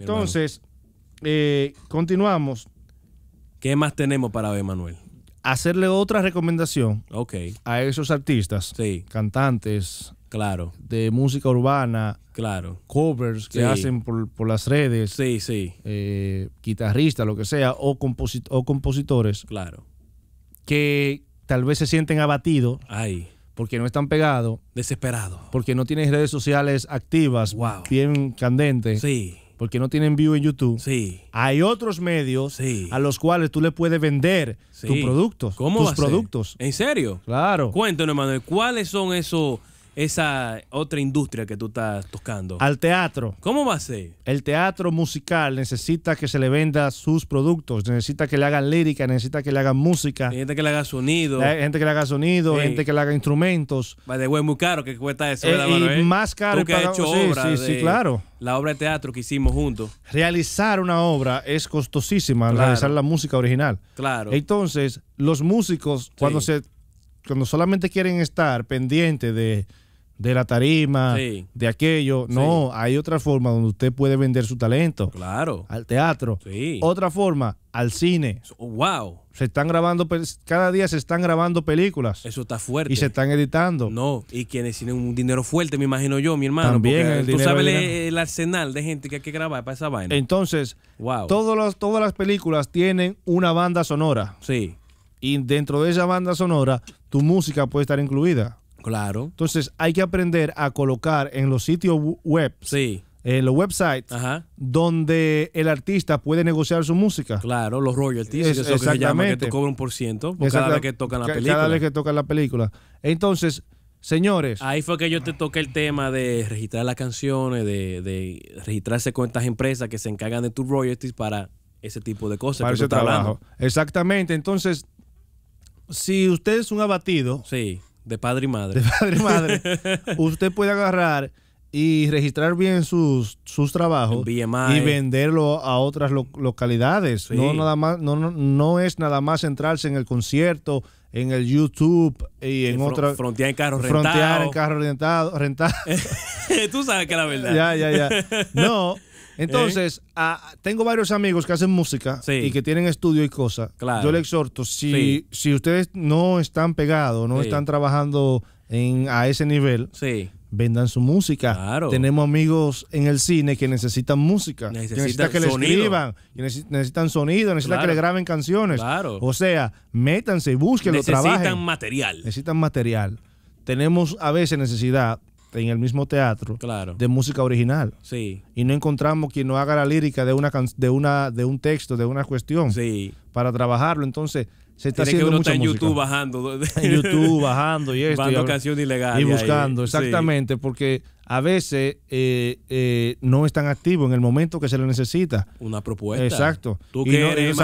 Entonces, eh, continuamos. ¿Qué más tenemos para ver, Manuel? Hacerle otra recomendación okay. a esos artistas, cantantes, claro. de música urbana, claro. covers que hacen por, las redes, sí, sí. Eh, guitarristas, lo que sea, o, compositores, claro. que tal vez se sienten abatidos. Ay porque no están pegados. desesperados. Porque no tienen redes sociales activas, bien candentes. Sí porque no tienen view en YouTube, sí. hay otros medios sí. a los cuales tú le puedes vender tus productos. ¿Cómo tus productos. ¿En serio? Claro. Cuéntanos, Manuel, ¿cuáles son esos esa otra industria que tú estás tocando? Al teatro. ¿Cómo va a ser? El teatro musical necesita que se le venda sus productos, necesita que le hagan lírica, necesita que le hagan música. gente que le haga sonido. gente que le haga sonido, gente que le haga instrumentos. Va de güey muy caro que cuesta eso, eh, y más caro. que hecho sí, claro. La obra de teatro que hicimos juntos. Realizar una obra es costosísima, realizar la música original. Claro. Entonces, los músicos, cuando se cuando solamente quieren estar pendientes de de la tarima, de aquello. No, hay otra forma donde usted puede vender su talento. Claro. Al teatro. Sí. Otra forma, al cine. wow. Se están grabando, cada día se están grabando películas. Eso está fuerte. Y se están editando. No, y quienes tienen un dinero fuerte, me imagino yo, mi hermano. También. El tú sabes el arsenal de gente que hay que grabar para esa vaina. Entonces, wow. todas las películas tienen una banda sonora. Sí. Y dentro de esa banda sonora, tu música puede estar incluida. Claro. Entonces hay que aprender a colocar en los sitios web. en eh, los websites donde el artista puede negociar su música. Claro, los royalties, es, eso exactamente. que se llama, que te cobra un por ciento cada vez que tocan la película. Cada vez que tocan la película. Entonces, señores. Ahí fue que yo te toqué el tema de registrar las canciones, de, registrarse con estas empresas que se encargan de tus royalties para ese tipo de cosas. Para ese trabajo. exactamente. Entonces, si usted es un abatido. Sí de padre y madre. De padre y madre. usted puede agarrar y registrar bien sus, sus trabajos y venderlo a otras localidades. No, nada más, no, no, es nada más centrarse en el concierto, en el YouTube y en otras... Frontear en carro rentado. Frontear en carro rentado. Tú sabes que la verdad. Ya, ya, ya. No, entonces, eh. tengo varios amigos que hacen música y que tienen estudio y cosas. Claro. Yo les exhorto, si, si ustedes no están pegados, no están trabajando en, a ese nivel, vendan su música. Tenemos amigos en el cine que necesitan música, necesitan que necesitan que le escriban, necesitan sonido, necesitan que le graben canciones. O sea, métanse, búsquenlo, trabajen. Necesitan material. Necesitan material. Tenemos a veces necesidad en el mismo teatro de música original. Sí. Y no encontramos quien no haga la lírica de una de una de un texto, de una cuestión sí. para trabajarlo. Entonces, se está haciendo que en YouTube bajando. En YouTube bajando y esto. y, Y buscando, exactamente, porque a veces eh, eh, no es tan activo en el momento que se le necesita. Una propuesta. Exacto. Tú que eres,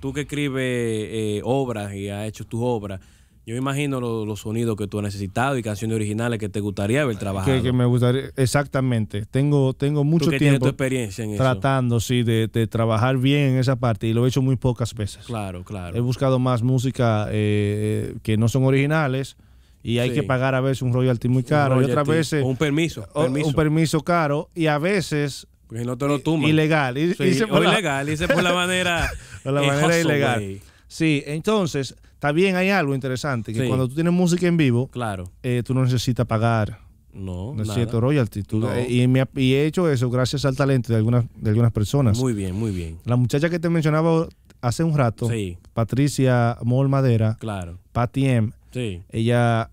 Tú que escribes eh, obras y has hecho tus obras yo me imagino los, sonidos que tú has necesitado y canciones originales que te gustaría haber trabajado. Que, me gustaría, exactamente. Tengo, tengo mucho tiempo experiencia tratando, sí, de, de, trabajar bien en esa parte y lo he hecho muy pocas veces. Claro, claro. He buscado más música eh, eh, que no son originales y hay que pagar a veces un royalty muy caro y otras veces... un permiso, Un permiso caro y a veces no te Ilegal. Y, o ilegal, hice por la manera. por la manera ilegal. Sí, entonces, también hay algo interesante, que cuando tú tienes música en vivo, claro. Eh, tú no necesitas pagar no, necesito royalty. Eh, y, y, he hecho eso gracias al talento de algunas, de algunas personas. Muy bien, muy bien. La muchacha que te mencionaba hace un rato, Patricia Mol Madera, claro. Patty M, sí. ella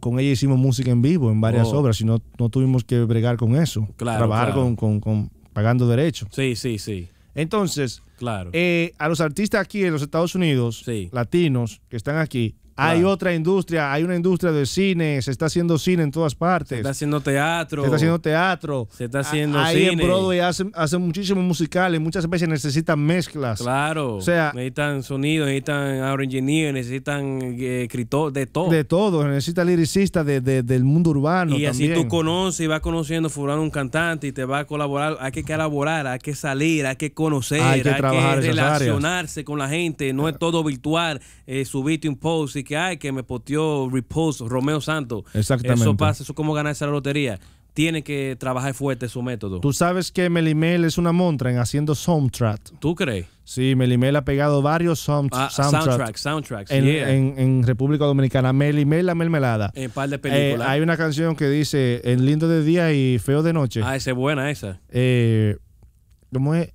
con ella hicimos música en vivo en varias oh. obras y no, no, tuvimos que bregar con eso. Claro, trabajar Con, con, pagando derechos. Sí, sí, sí. Entonces, claro. Eh, a los artistas aquí en los Estados Unidos, latinos que están aquí, hay otra industria, hay una industria de cine, se está haciendo cine en todas partes. Se está haciendo teatro. Se está haciendo teatro. Se está haciendo ah, Ahí cine. en Broadway hacen, muchísimos musicales, muchas veces necesitan mezclas. Claro. O sea, necesitan sonido, necesitan audio engineer, necesitan eh, escritor, de todo. De todo, necesitan lyricista del mundo urbano. Y así tú conoces y vas conociendo fulano un cantante y te va a colaborar. Hay que colaborar, hay que salir, hay que conocer, hay que, relacionarse con la gente. No es eh, todo virtual, eh, subirte un post y que, hay que me poteó Repulse, Romeo Santo Exactamente. Eso pasa, eso es como ganarse la lotería. Tiene que trabajar fuerte su método. Tú sabes que Melimel es una montra en haciendo soundtrack. ¿Tú crees? Sí, Melimel ha pegado varios ah, soundtracks, soundtracks, en, República Dominicana. Melimel la mermelada. En par de películas. Eh, hay una canción que dice, en lindo de día y feo de noche. Ah, esa es buena esa. Eh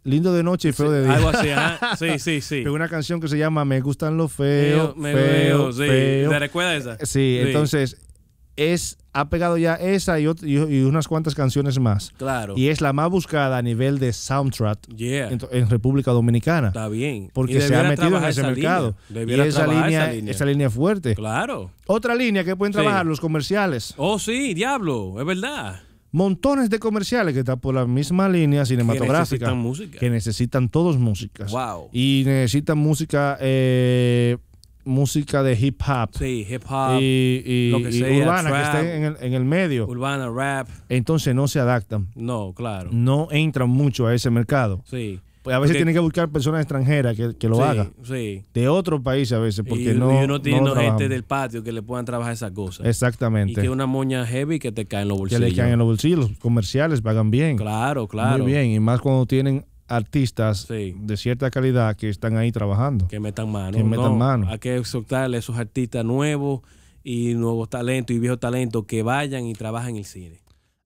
Lindo de noche y feo de día. Algo así, Sí, sí, sí. Pero una canción que se llama Me gustan los feos. feo, sí. ¿Te recuerdas esa? Eh, sí, entonces es ha pegado ya esa y, y, unas cuantas canciones más. Claro. Y es la más buscada a nivel de soundtrack en, República Dominicana. Está bien. Porque se ha metido en ese mercado. Y esa línea, esa línea, fuerte. Claro. Otra línea que pueden trabajar los comerciales. Oh, sí, diablo, es verdad montones de comerciales que están por la misma línea cinematográfica. Que necesitan todos músicas. Y necesitan música. Eh, música de hip hop. Y, urbana, que estén en el, en el, medio. Urbana, rap. Entonces no se adaptan. No, claro. No entran mucho a ese mercado. Sí. Pues a veces tiene tienen que buscar personas extranjeras que, que lo hagan. De otros países a veces, porque y, no. tiene gente del patio que le puedan trabajar esas cosas. Exactamente. Y que una moña heavy que te cae en los bolsillos. Que le caen en los bolsillos. comerciales pagan bien. Claro, claro. Muy bien. Y más cuando tienen artistas de cierta calidad que están ahí trabajando. Que metan mano. Que metan mano. Hay que exhortarle a esos artistas nuevos y nuevos talentos y viejos talentos que vayan y trabajen en el cine.